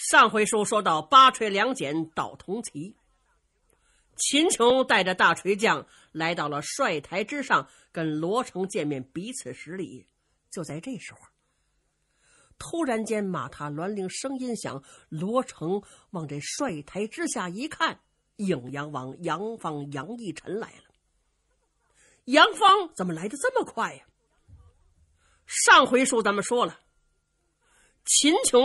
上回书说到八锤两锏倒铜旗，秦琼带着大锤将来到了帅台之上，跟罗成见面，彼此十礼。就在这时候，突然间马踏鸾铃，声音响，罗成往这帅台之下一看，颍阳王杨芳杨义臣来了。杨芳怎么来的这么快呀？上回书咱们说了，秦琼。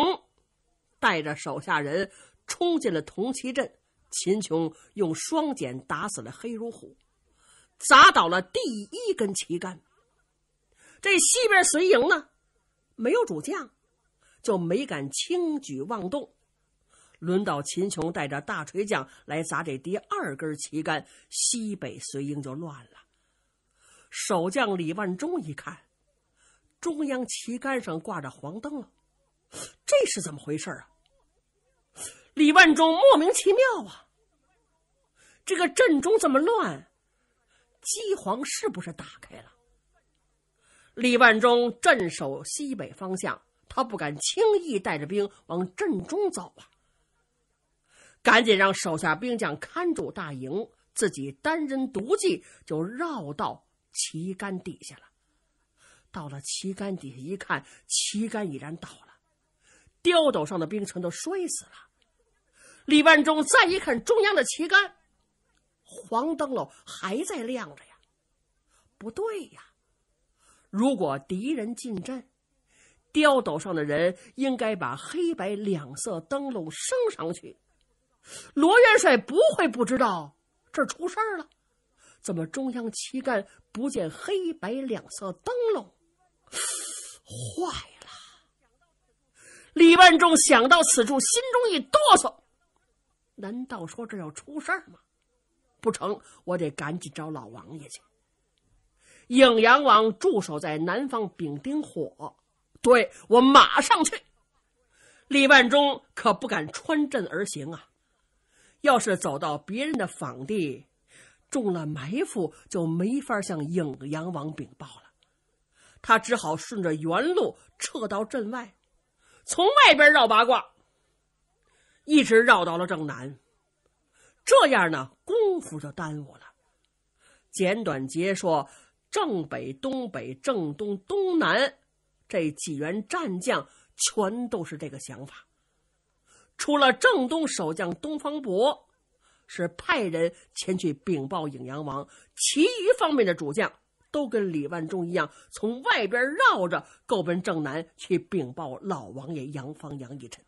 带着手下人冲进了铜旗阵，秦琼用双锏打死了黑如虎，砸倒了第一根旗杆。这西边随营呢，没有主将，就没敢轻举妄动。轮到秦琼带着大锤将来砸这第二根旗杆，西北随营就乱了。守将李万忠一看，中央旗杆上挂着黄灯了，这是怎么回事啊？李万忠莫名其妙啊！这个阵中这么乱，机皇是不是打开了？李万忠镇守西北方向，他不敢轻易带着兵往阵中走啊。赶紧让手下兵将看住大营，自己单人独骑就绕到旗杆底下了。到了旗杆底下一看，旗杆已然倒了，碉堡上的兵全都摔死了。李万忠再一看中央的旗杆，黄灯笼还在亮着呀，不对呀！如果敌人进阵，碉堡上的人应该把黑白两色灯笼升上去。罗元帅不会不知道这出事儿了，怎么中央旗杆不见黑白两色灯笼？坏了！李万忠想到此处，心中一哆嗦。难道说这要出事儿吗？不成，我得赶紧找老王爷去。颍阳王驻守在南方丙丁火，对我马上去。李万忠可不敢穿阵而行啊！要是走到别人的房地，中了埋伏就没法向颍阳王禀报了。他只好顺着原路撤到镇外，从外边绕八卦。一直绕到了正南，这样呢功夫就耽误了。简短截说，正北、东北、正东、东南这几员战将全都是这个想法。除了正东守将东方伯是派人前去禀报颍阳王，其余方面的主将都跟李万忠一样，从外边绕着够奔正南去禀报老王爷杨芳、杨义臣。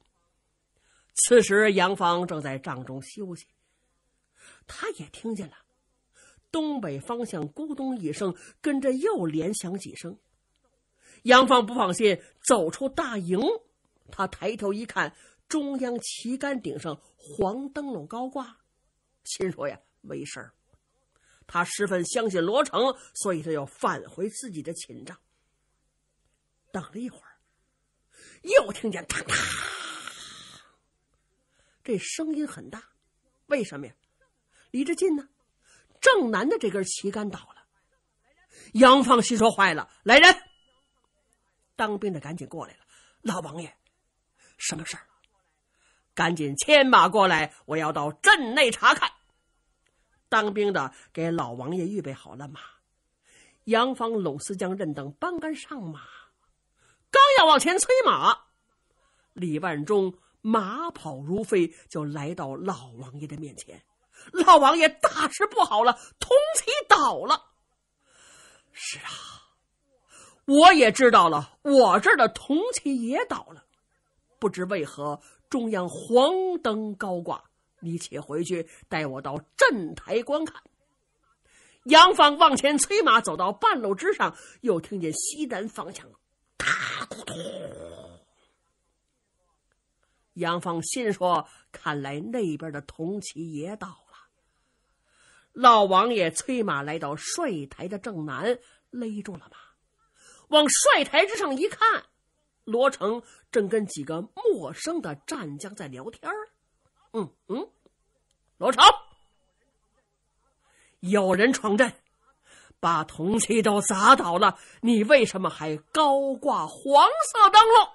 此时，杨芳正在帐中休息，他也听见了东北方向“咕咚”一声，跟着又连响几声。杨芳不放心，走出大营，他抬头一看，中央旗杆顶上黄灯笼高挂，心说：“呀，没事儿。”他十分相信罗成，所以他要返回自己的寝帐。等了一会儿，又听见“嘡嘡”。这声音很大，为什么呀？离着近呢。正南的这根旗杆倒了。杨芳心说坏了，来人！当兵的赶紧过来了。老王爷，什么事儿？赶紧牵马过来，我要到镇内查看。当兵的给老王爷预备好了马。杨芳、鲁思江、任等班杆上马，刚要往前催马，李万忠。马跑如飞，就来到老王爷的面前。老王爷，大事不好了，铜旗倒了。是啊，我也知道了，我这儿的铜旗也倒了。不知为何，中央黄灯高挂。你且回去，带我到镇台观看。杨芳往前催马，走到半路之上，又听见西南方向，大咕咚。杨芳心说：“看来那边的铜旗也倒了。”老王爷催马来到帅台的正南，勒住了马，往帅台之上一看，罗成正跟几个陌生的战将在聊天嗯嗯，罗成，有人闯阵，把铜旗都砸倒了，你为什么还高挂黄色灯笼？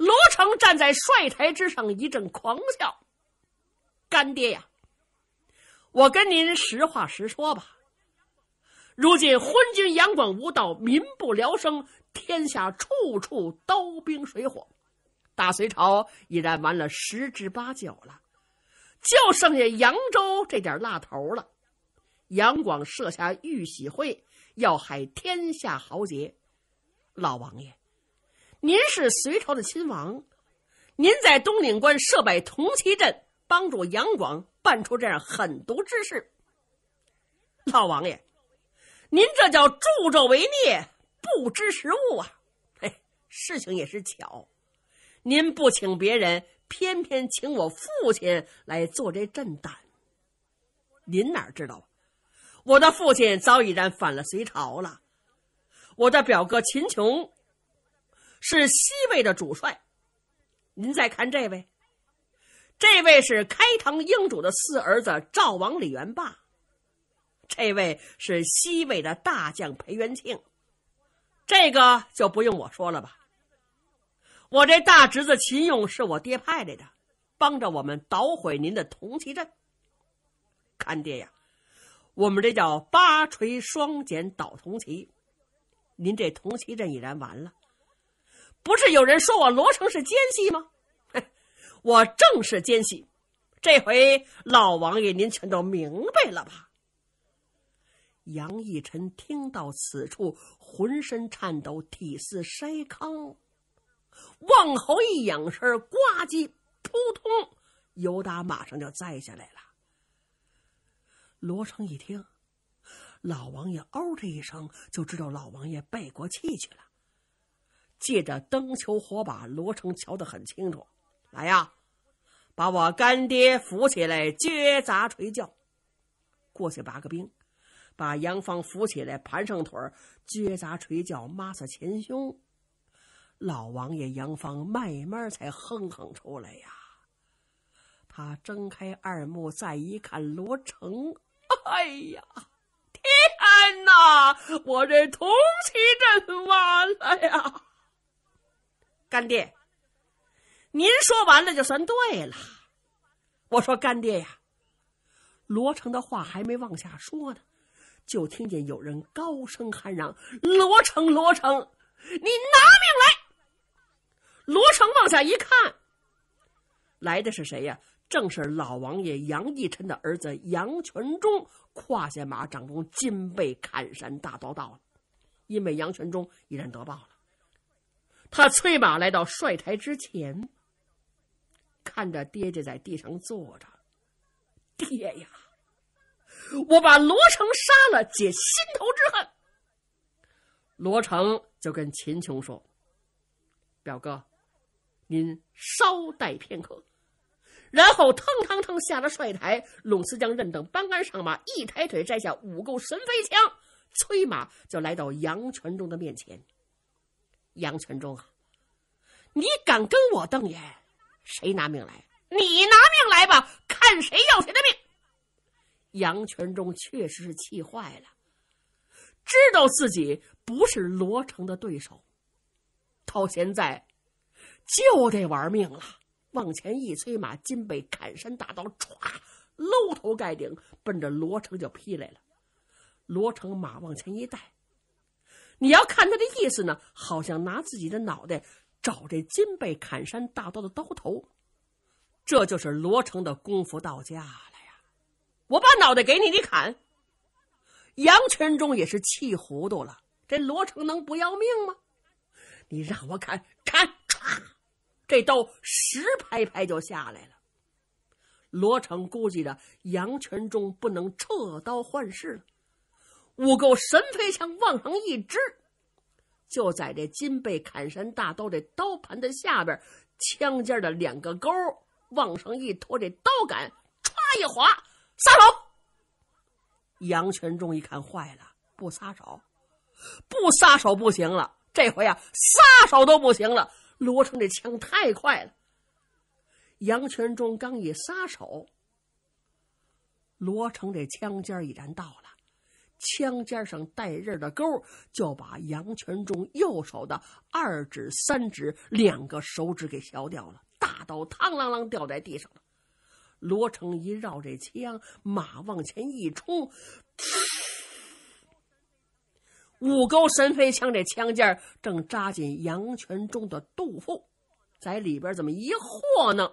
罗成站在帅台之上，一阵狂笑：“干爹呀，我跟您实话实说吧。如今昏君杨广无道，民不聊生，天下处处刀兵水火，大隋朝已然完了十之八九了，就剩下扬州这点辣头了。杨广设下玉玺会，要害天下豪杰，老王爷。”您是隋朝的亲王，您在东岭关设摆铜旗阵，帮助杨广办出这样狠毒之事，老王爷，您这叫助纣为虐，不知时务啊！嘿，事情也是巧，您不请别人，偏偏请我父亲来做这阵胆，您哪知道啊？我的父亲早已然反了隋朝了，我的表哥秦琼。是西魏的主帅。您再看这位，这位是开唐英主的四儿子赵王李元霸。这位是西魏的大将裴元庆。这个就不用我说了吧。我这大侄子秦勇是我爹派来的，帮着我们捣毁您的铜旗阵。干爹呀，我们这叫八锤双锏捣铜旗，您这铜旗阵已然完了。不是有人说我罗成是奸细吗？我正是奸细，这回老王爷您全都明白了吧？杨逸臣听到此处，浑身颤抖，体似筛糠，往后一仰身，呱唧扑通，尤达马上就栽下来了。罗成一听，老王爷哦的一声，就知道老王爷背过气去了。借着灯球火把，罗成瞧得很清楚。来呀，把我干爹扶起来，撅砸锤叫。过去八个兵，把杨芳扶起来，盘上腿，撅砸锤叫，抹擦前胸。老王爷杨芳慢慢才哼哼出来呀。他睁开二目，再一看罗成，哎呀，天哪！我这铜旗阵完了呀！干爹，您说完了就算对了。我说干爹呀，罗成的话还没往下说呢，就听见有人高声喊嚷：“罗成，罗成，你拿命来！”罗成往下一看，来的是谁呀？正是老王爷杨义臣的儿子杨全忠，胯下马，掌中金背砍山大刀到了。因为杨全忠已然得报了。他催马来到帅台之前，看着爹爹在地上坐着，爹呀！我把罗成杀了解心头之恨。罗成就跟秦琼说：“表哥，您稍待片刻。”然后腾腾腾下了帅台，拢四将任等搬杆上马，一抬腿摘下五够神飞枪，催马就来到杨全忠的面前。杨全忠啊，你敢跟我瞪眼？谁拿命来？你拿命来吧，看谁要谁的命！杨全忠确实是气坏了，知道自己不是罗成的对手，到现在就得玩命了。往前一催马，金背砍山大刀唰，搂头盖顶，奔着罗成就劈来了。罗成马往前一带。你要看他的意思呢，好像拿自己的脑袋找这金背砍山大刀的刀头，这就是罗成的功夫到家了呀！我把脑袋给你，你砍。杨全忠也是气糊涂了，这罗成能不要命吗？你让我砍，砍，唰，这刀十拍拍就下来了。罗成估计着杨全忠不能撤刀换势了。五钩神飞枪往上一支，就在这金背砍山大刀这刀盘的下边，枪尖的两个钩往上一拖，这刀杆歘一划，撒手。杨全忠一看坏了，不撒手，不撒手不行了，这回啊，撒手都不行了。罗成这枪太快了。杨全忠刚一撒手，罗成这枪尖已然到了。枪尖上带刃的钩，就把杨全忠右手的二指三指两个手指给削掉了。大刀嘡啷啷掉在地上了。罗成一绕这枪，马往前一冲，五钩神飞枪这枪尖正扎进杨全忠的肚腹，在里边怎么一豁呢？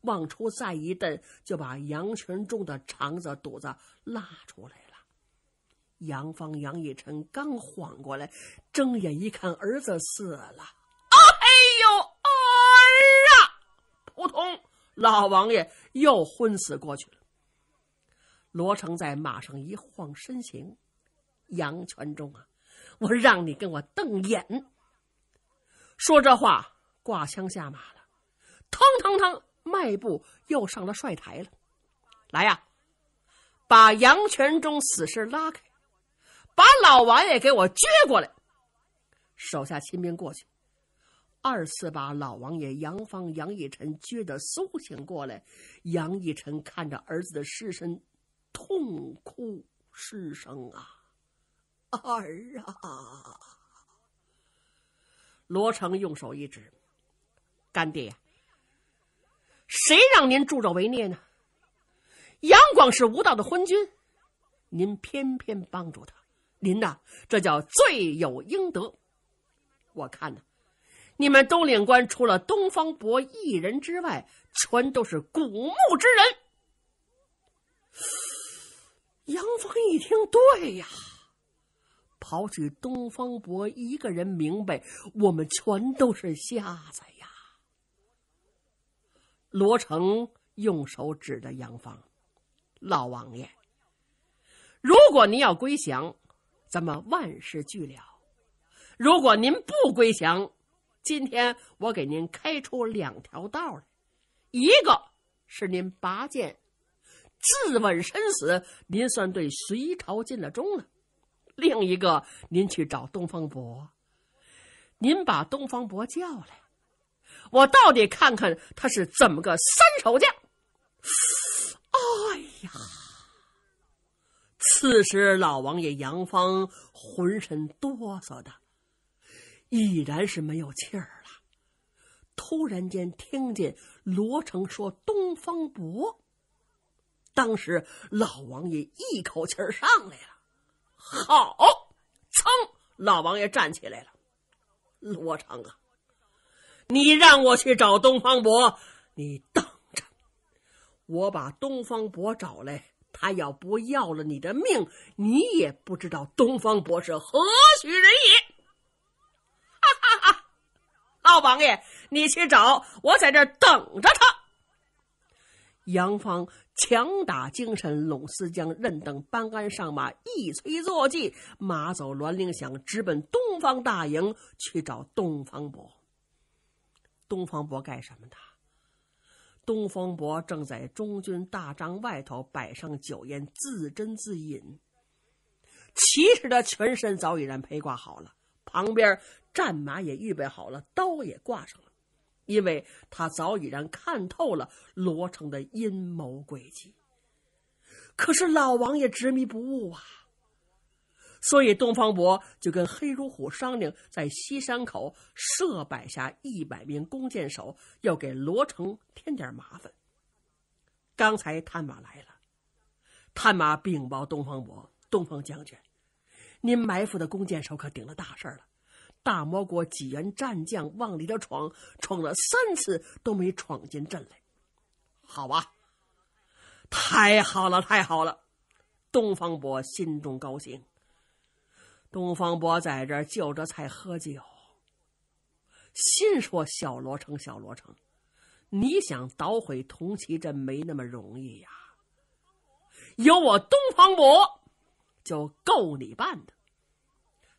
往出再一蹬，就把杨全忠的肠子肚子拉出来了。杨芳、杨义晨刚缓过来，睁眼一看，儿子死了！啊，哎呦，儿啊！扑通，老王爷又昏死过去了。罗成在马上一晃身形，杨全忠啊，我让你跟我瞪眼！说这话，挂枪下马了，腾腾腾，迈步又上了帅台了。来呀，把杨全忠死尸拉开！把老王爷给我撅过来！手下亲兵过去，二次把老王爷杨芳、杨义臣撅得苏醒过来。杨义臣看着儿子的尸身，痛哭失声：“啊，儿啊！”罗成用手一指：“干爹，谁让您助纣为虐呢？杨广是无道的昏君，您偏偏帮助他。”您呐，这叫罪有应得。我看呐，你们东岭关除了东方博一人之外，全都是古墓之人。杨芳一听，对呀，抛去东方博一个人，明白我们全都是瞎子呀。罗成用手指着杨芳，老王爷，如果您要归降。咱们万事俱了。如果您不归降，今天我给您开出两条道来，一个是您拔剑自刎身死，您算对隋朝尽了忠了；另一个，您去找东方伯，您把东方伯叫来，我到底看看他是怎么个三手将。哎呀！此时，老王爷杨芳浑身哆嗦的，已然是没有气儿了。突然间，听见罗成说：“东方博。”当时，老王爷一口气儿上来了。好，噌，老王爷站起来了。罗成啊，你让我去找东方博，你等着，我把东方博找来。他要不要了你的命，你也不知道东方博士何许人也。哈哈哈！老王爷，你去找我，在这儿等着他。杨芳强打精神，拢丝将任等班鞍上马，一催坐骑，马走鸾铃响，直奔东方大营去找东方博。东方博干什么的？东方伯正在中军大帐外头摆上酒宴，自斟自饮。其实他全身早已然披挂好了，旁边战马也预备好了，刀也挂上了，因为他早已然看透了罗成的阴谋诡计。可是老王爷执迷不悟啊！所以，东方伯就跟黑如虎商量，在西山口设摆下一百名弓箭手，要给罗成添点麻烦。刚才探马来了，探马禀报东方伯：东方将军，您埋伏的弓箭手可顶了大事了，大魔国几员战将往里头闯，闯了三次都没闯进阵来。好啊，太好了，太好了！东方伯心中高兴。东方伯在这儿就着菜喝酒，心说：“小罗成，小罗成，你想捣毁同旗镇没那么容易呀！有我东方伯，就够你办的。”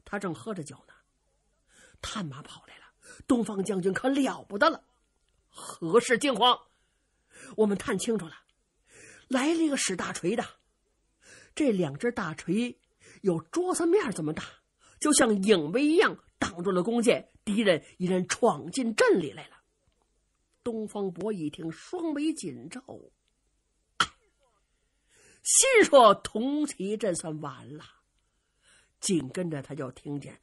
他正喝着酒呢，探马跑来了：“东方将军可了不得了，何事惊慌？我们探清楚了，来了一个使大锤的，这两只大锤。”有桌子面这么大，就像影子一样挡住了弓箭。敌人已然闯进阵里来了。东方伯一听，双眉紧皱，心说同齐阵算完了。紧跟着他就听见，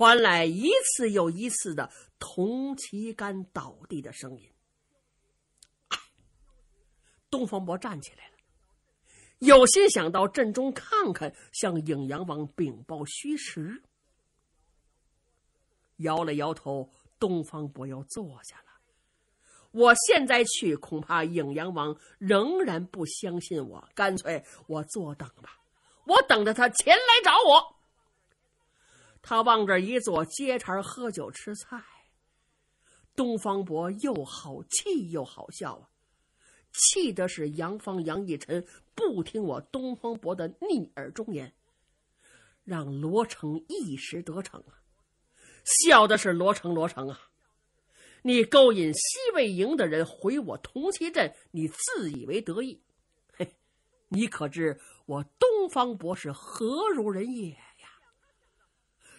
传来一次又一次的铜旗杆倒地的声音。东方伯站起来了，有心想到阵中看看，向影阳王禀报虚实。摇了摇头，东方伯又坐下了。我现在去，恐怕影阳王仍然不相信我。干脆我坐等吧，我等着他前来找我。他往这一坐，接茬喝酒吃菜。东方伯又好气又好笑啊，气的是杨芳、杨逸臣不听我东方伯的逆耳忠言，让罗成一时得逞啊；笑的是罗成，罗成啊，你勾引西魏营的人回我铜旗镇，你自以为得意，嘿，你可知我东方伯是何如人也？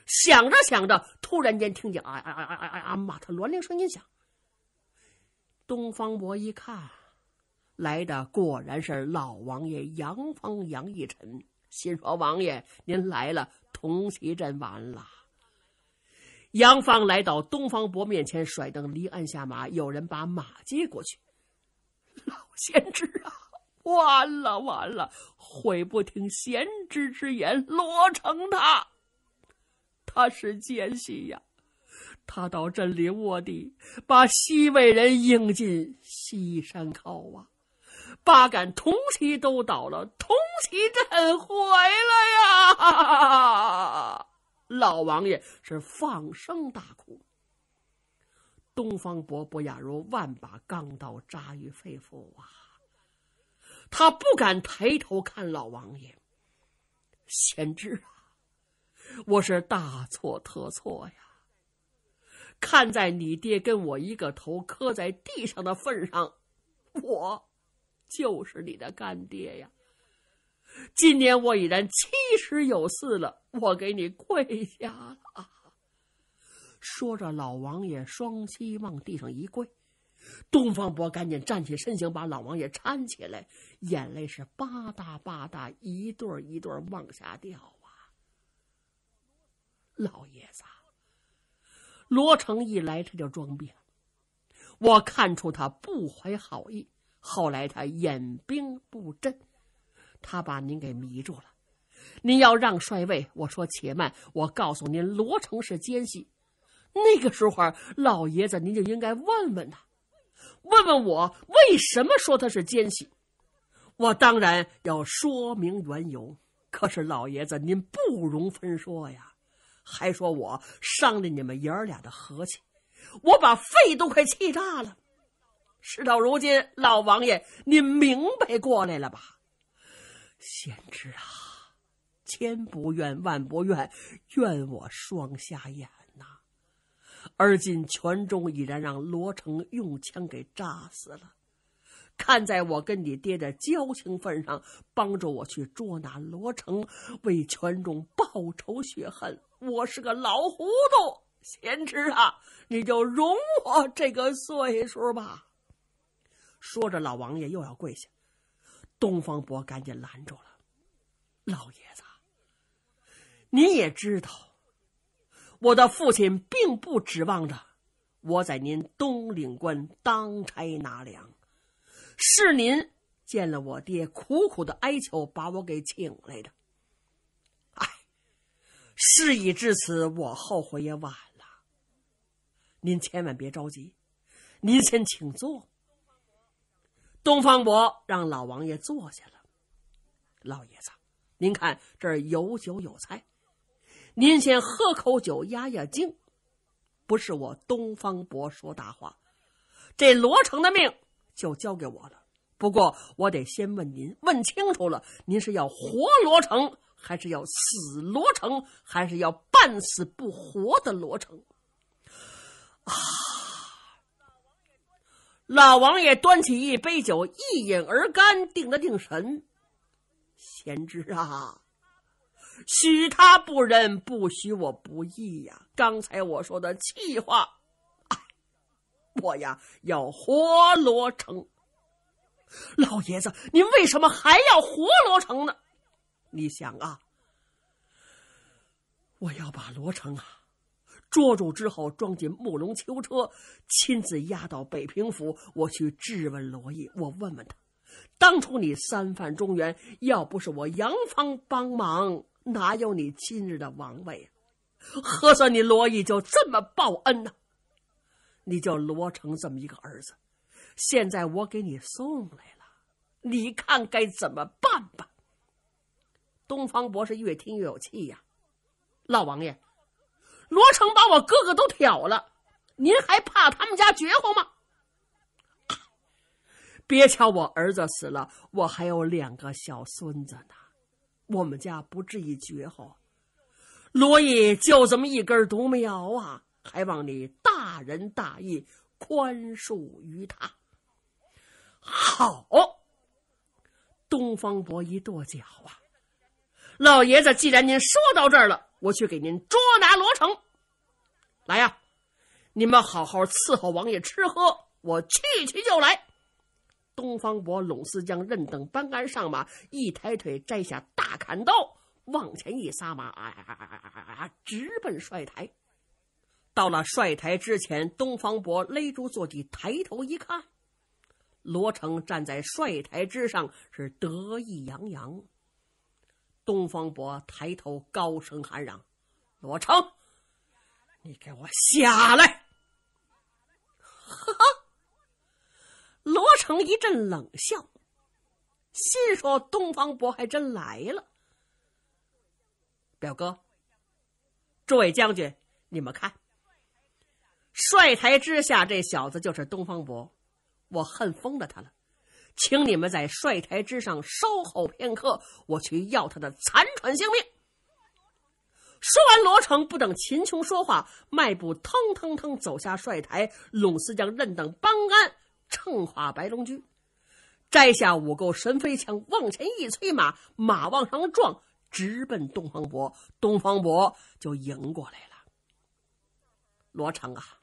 想着想着，突然间听见“啊啊啊啊啊啊”马他銮铃声音响。东方伯一看，来的果然是老王爷杨芳杨义臣，心说：“王爷您来了，同旗阵完了。”杨芳来到东方伯面前，甩灯离鞍下马，有人把马接过去。老贤侄啊，完了完了，悔不听贤侄之言，罗成他。他是奸细呀！他到镇里卧底，把西魏人引进西山口啊！八杆铜旗都倒了，铜旗镇回来呀！老王爷是放声大哭。东方伯伯亚如万把钢刀扎于肺腑啊！他不敢抬头看老王爷，贤侄啊！我是大错特错呀！看在你爹跟我一个头磕在地上的份上，我就是你的干爹呀！今年我已然七十有四了，我给你跪下了。说着，老王爷双膝往地上一跪，东方伯赶紧站起身形，把老王爷搀起来，眼泪是吧嗒吧嗒，一对儿一对儿往下掉。老爷子，罗成一来他就装病，我看出他不怀好意。后来他眼冰不振，他把您给迷住了。您要让帅位，我说且慢，我告诉您，罗成是奸细。那个时候，老爷子，您就应该问问他，问问我为什么说他是奸细。我当然要说明缘由，可是老爷子，您不容分说呀。还说我伤了你们爷儿俩的和气，我把肺都快气炸了。事到如今，老王爷，您明白过来了吧？贤侄啊，千不愿万不愿，怨我双瞎眼呐，而今全中已然让罗成用枪给炸死了。看在我跟你爹的交情份上，帮助我去捉拿罗成，为群众报仇雪恨。我是个老糊涂，贤侄啊，你就容我这个岁数吧。说着，老王爷又要跪下，东方伯赶紧拦住了。老爷子，你也知道，我的父亲并不指望着我在您东岭关当差拿粮。是您见了我爹，苦苦的哀求，把我给请来的。事已至此，我后悔也晚了。您千万别着急，您先请坐。东方伯让老王爷坐下了。老爷子，您看这儿有酒有菜，您先喝口酒压压惊。不是我东方伯说大话，这罗成的命。就交给我了。不过我得先问您，问清楚了，您是要活罗成，还是要死罗成，还是要半死不活的罗成？啊！老王爷端起一杯酒，一饮而干，定了定神。贤侄啊，许他不仁，不许我不义呀！刚才我说的气话。我呀，要活罗成。老爷子，您为什么还要活罗成呢？你想啊，我要把罗成啊捉住之后，装进木笼囚车，亲自押到北平府，我去质问罗毅。我问问他，当初你三犯中原，要不是我杨芳帮忙，哪有你今日的王位？合算你罗毅就这么报恩呢？你叫罗成这么一个儿子，现在我给你送来了，你看该怎么办吧？东方博是越听越有气呀，老王爷，罗成把我哥哥都挑了，您还怕他们家绝后吗？别瞧我儿子死了，我还有两个小孙子呢，我们家不至于绝后。罗毅就这么一根独苗啊。还望你大仁大义，宽恕于他。好，东方伯一跺脚啊，老爷子，既然您说到这儿了，我去给您捉拿罗成。来呀，你们好好伺候王爷吃喝，我去去就来。东方伯、龙四将任等搬杆上马，一抬腿摘下大砍刀，往前一撒马，啊啊啊啊啊啊，直奔帅台。到了帅台之前，东方博勒住坐骑，抬头一看，罗成站在帅台之上，是得意洋洋。东方博抬头高声喊嚷：“罗成，你给我下来！” 哈哈，罗成一阵冷笑，心说：“东方博还真来了，表哥，诸位将军，你们看。”帅台之下，这小子就是东方伯，我恨疯了他了，请你们在帅台之上稍候片刻，我去要他的残喘性命。说完，罗成不等秦琼说话，迈步腾腾腾走下帅台，拢四将任等邦安，乘化白龙驹，摘下五钩神飞枪，往前一催马，马往上撞，直奔东方伯。东方伯就迎过来了，罗成啊！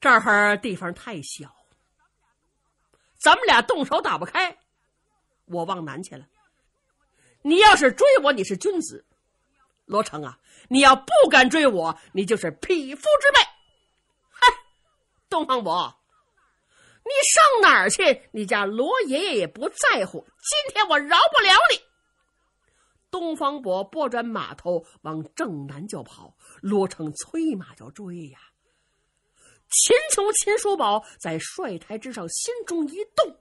这儿地方太小，咱们俩动手打不开。我往南去了，你要是追我，你是君子；罗成啊，你要不敢追我，你就是匹夫之辈。哼，东方伯，你上哪儿去？你家罗爷爷也不在乎。今天我饶不了你。东方伯拨转马头往正南就跑，罗成催马就追呀。秦琼、秦叔宝在帅台之上，心中一动，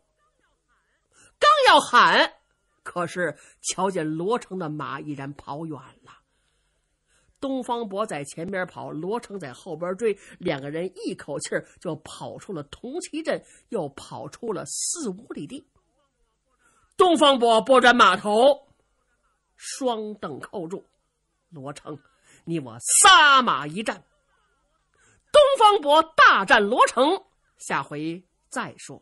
刚要喊，可是瞧见罗成的马已然跑远了。东方伯在前边跑，罗成在后边追，两个人一口气就跑出了铜旗镇，又跑出了四五里地。东方伯拨转马头，双镫扣住，罗成，你我撒马一战。东方伯大战罗成，下回再说。